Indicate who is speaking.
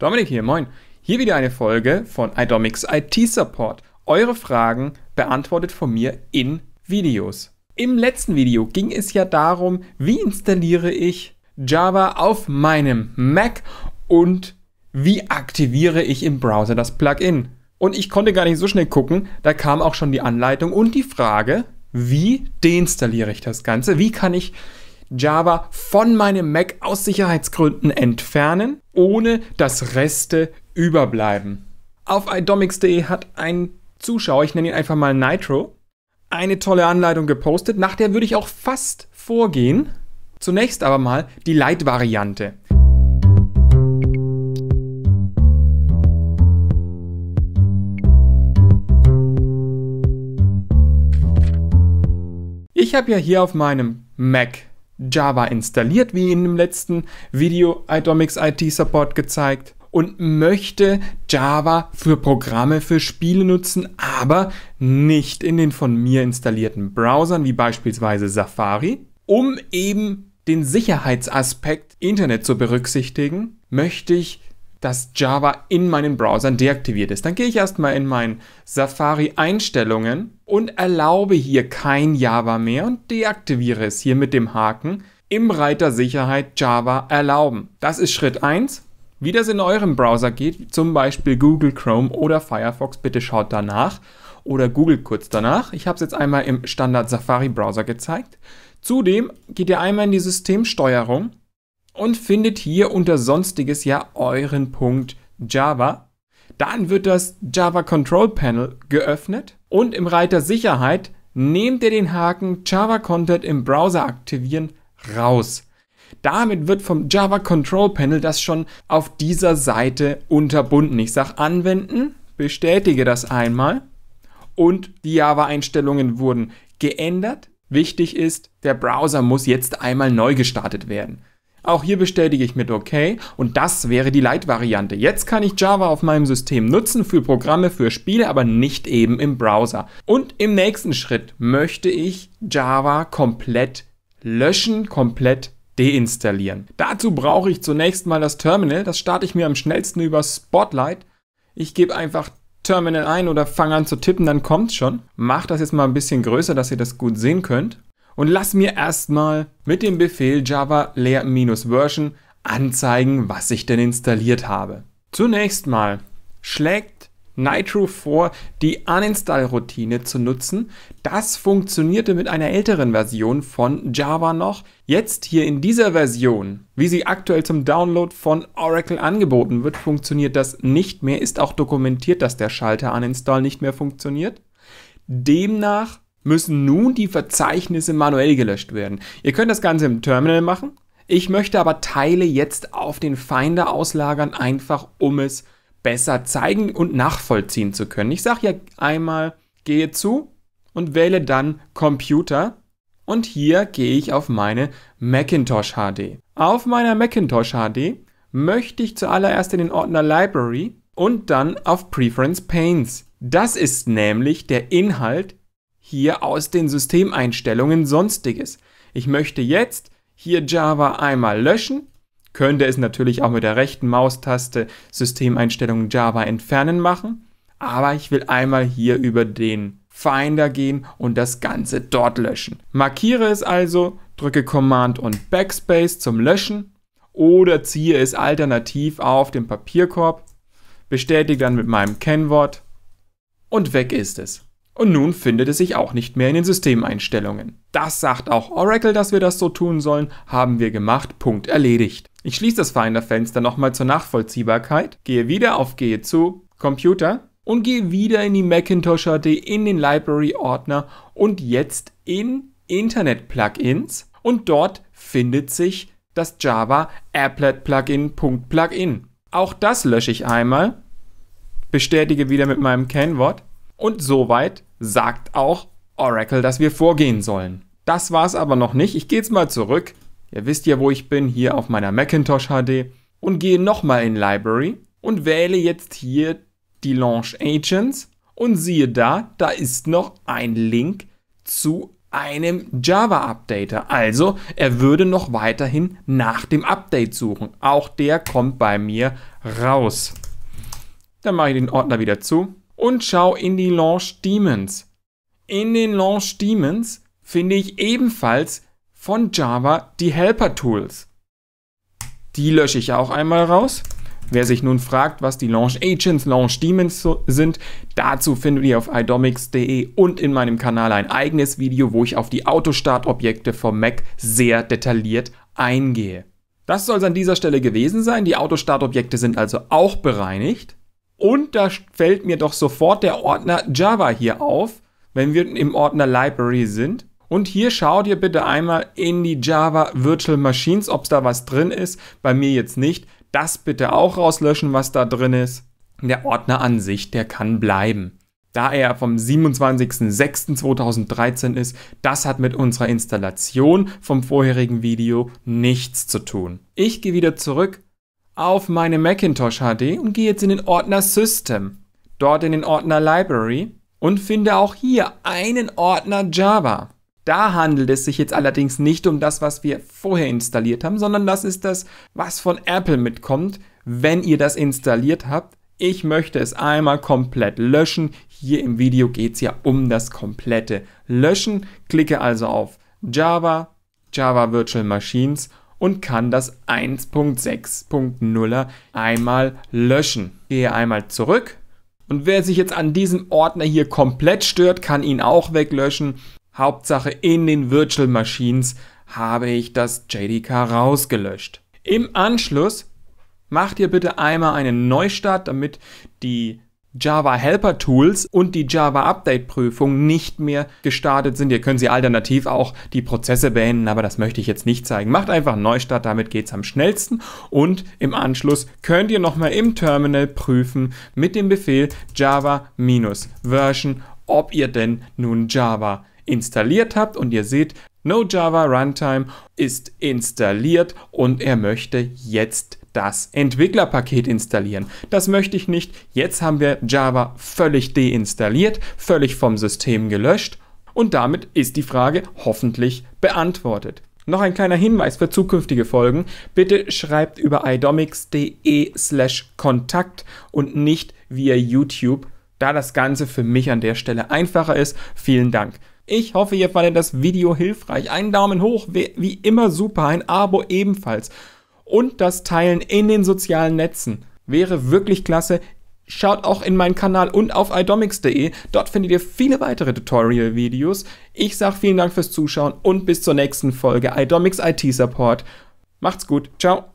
Speaker 1: Dominik hier, moin. Hier wieder eine Folge von iDomics IT Support. Eure Fragen beantwortet von mir in Videos. Im letzten Video ging es ja darum, wie installiere ich Java auf meinem Mac und wie aktiviere ich im Browser das Plugin. Und ich konnte gar nicht so schnell gucken, da kam auch schon die Anleitung und die Frage, wie deinstalliere ich das Ganze? Wie kann ich Java von meinem Mac aus Sicherheitsgründen entfernen? ohne dass Reste überbleiben. Auf iDomics.de hat ein Zuschauer, ich nenne ihn einfach mal Nitro, eine tolle Anleitung gepostet, nach der würde ich auch fast vorgehen. Zunächst aber mal die Light-Variante. Ich habe ja hier auf meinem Mac Java installiert, wie in dem letzten Video Atomics IT Support gezeigt und möchte Java für Programme, für Spiele nutzen, aber nicht in den von mir installierten Browsern wie beispielsweise Safari, um eben den Sicherheitsaspekt Internet zu berücksichtigen, möchte ich dass Java in meinen Browsern deaktiviert ist. Dann gehe ich erstmal in meinen Safari-Einstellungen und erlaube hier kein Java mehr und deaktiviere es hier mit dem Haken im Reiter Sicherheit Java erlauben. Das ist Schritt 1. Wie das in eurem Browser geht, zum Beispiel Google Chrome oder Firefox, bitte schaut danach oder Google kurz danach. Ich habe es jetzt einmal im Standard Safari-Browser gezeigt. Zudem geht ihr einmal in die Systemsteuerung und findet hier unter Sonstiges ja euren Punkt Java. Dann wird das Java Control Panel geöffnet und im Reiter Sicherheit nehmt ihr den Haken Java Content im Browser aktivieren raus. Damit wird vom Java Control Panel das schon auf dieser Seite unterbunden. Ich sage anwenden, bestätige das einmal und die Java-Einstellungen wurden geändert. Wichtig ist, der Browser muss jetzt einmal neu gestartet werden. Auch hier bestätige ich mit OK und das wäre die Light-Variante. Jetzt kann ich Java auf meinem System nutzen für Programme, für Spiele, aber nicht eben im Browser. Und im nächsten Schritt möchte ich Java komplett löschen, komplett deinstallieren. Dazu brauche ich zunächst mal das Terminal. Das starte ich mir am schnellsten über Spotlight. Ich gebe einfach Terminal ein oder fange an zu tippen, dann kommt es schon. Mach das jetzt mal ein bisschen größer, dass ihr das gut sehen könnt und lass mir erstmal mit dem Befehl java layer-version anzeigen, was ich denn installiert habe. Zunächst mal schlägt Nitro vor, die Uninstall-Routine zu nutzen. Das funktionierte mit einer älteren Version von Java noch. Jetzt hier in dieser Version, wie sie aktuell zum Download von Oracle angeboten wird, funktioniert das nicht mehr. Ist auch dokumentiert, dass der Schalter Uninstall nicht mehr funktioniert. Demnach müssen nun die Verzeichnisse manuell gelöscht werden. Ihr könnt das Ganze im Terminal machen. Ich möchte aber Teile jetzt auf den Finder auslagern, einfach um es besser zeigen und nachvollziehen zu können. Ich sage ja einmal, gehe zu und wähle dann Computer und hier gehe ich auf meine Macintosh HD. Auf meiner Macintosh HD möchte ich zuallererst in den Ordner Library und dann auf Preference Panes. Das ist nämlich der Inhalt, hier aus den Systemeinstellungen Sonstiges. Ich möchte jetzt hier Java einmal löschen, könnte es natürlich auch mit der rechten Maustaste Systemeinstellungen Java entfernen machen, aber ich will einmal hier über den Finder gehen und das Ganze dort löschen. Markiere es also, drücke Command und Backspace zum Löschen oder ziehe es alternativ auf den Papierkorb, bestätige dann mit meinem Kennwort und weg ist es. Und nun findet es sich auch nicht mehr in den Systemeinstellungen. Das sagt auch Oracle, dass wir das so tun sollen, haben wir gemacht, Punkt erledigt. Ich schließe das Finder-Fenster nochmal zur Nachvollziehbarkeit, gehe wieder auf Gehe zu, Computer und gehe wieder in die macintosh hd in den Library-Ordner und jetzt in Internet-Plugins und dort findet sich das Java Applet-Plugin. Plugin. Auch das lösche ich einmal, bestätige wieder mit meinem Kennwort und soweit sagt auch Oracle, dass wir vorgehen sollen. Das war es aber noch nicht. Ich gehe jetzt mal zurück. Ihr wisst ja, wo ich bin, hier auf meiner Macintosh HD. Und gehe nochmal in Library und wähle jetzt hier die Launch Agents. Und siehe da, da ist noch ein Link zu einem Java-Updater. Also er würde noch weiterhin nach dem Update suchen. Auch der kommt bei mir raus. Dann mache ich den Ordner wieder zu und schau in die Launch Demons. In den Launch Demons finde ich ebenfalls von Java die Helper Tools. Die lösche ich auch einmal raus. Wer sich nun fragt, was die Launch Agents, Launch Demons sind, dazu findet ihr auf idomics.de und in meinem Kanal ein eigenes Video, wo ich auf die Autostartobjekte vom Mac sehr detailliert eingehe. Das soll es an dieser Stelle gewesen sein. Die Autostartobjekte sind also auch bereinigt. Und da fällt mir doch sofort der Ordner Java hier auf, wenn wir im Ordner Library sind. Und hier schaut ihr bitte einmal in die Java Virtual Machines, ob da was drin ist. Bei mir jetzt nicht. Das bitte auch rauslöschen, was da drin ist. Der Ordner an sich, der kann bleiben. Da er vom 27.06.2013 ist, das hat mit unserer Installation vom vorherigen Video nichts zu tun. Ich gehe wieder zurück auf meine Macintosh HD und gehe jetzt in den Ordner System, dort in den Ordner Library und finde auch hier einen Ordner Java. Da handelt es sich jetzt allerdings nicht um das, was wir vorher installiert haben, sondern das ist das, was von Apple mitkommt, wenn ihr das installiert habt. Ich möchte es einmal komplett löschen. Hier im Video geht es ja um das komplette Löschen. Klicke also auf Java, Java Virtual Machines und kann das 1.6.0er einmal löschen. Gehe einmal zurück und wer sich jetzt an diesem Ordner hier komplett stört, kann ihn auch weglöschen. Hauptsache in den Virtual Machines habe ich das JDK rausgelöscht. Im Anschluss macht ihr bitte einmal einen Neustart, damit die Java Helper Tools und die Java Update Prüfung nicht mehr gestartet sind. Ihr könnt Sie alternativ auch die Prozesse beenden, aber das möchte ich jetzt nicht zeigen. Macht einfach einen Neustart, damit geht es am schnellsten. Und im Anschluss könnt ihr nochmal im Terminal prüfen mit dem Befehl Java-Version, ob ihr denn nun Java installiert habt und ihr seht, No Java Runtime ist installiert und er möchte jetzt das Entwicklerpaket installieren. Das möchte ich nicht. Jetzt haben wir Java völlig deinstalliert, völlig vom System gelöscht und damit ist die Frage hoffentlich beantwortet. Noch ein kleiner Hinweis für zukünftige Folgen. Bitte schreibt über idomics.de slash Kontakt und nicht via YouTube, da das Ganze für mich an der Stelle einfacher ist. Vielen Dank. Ich hoffe, ihr fandet das Video hilfreich. Einen Daumen hoch, wie immer super, ein Abo ebenfalls und das Teilen in den sozialen Netzen. Wäre wirklich klasse. Schaut auch in meinen Kanal und auf idomics.de. Dort findet ihr viele weitere Tutorial-Videos. Ich sage vielen Dank fürs Zuschauen und bis zur nächsten Folge iDomics IT Support. Macht's gut. Ciao.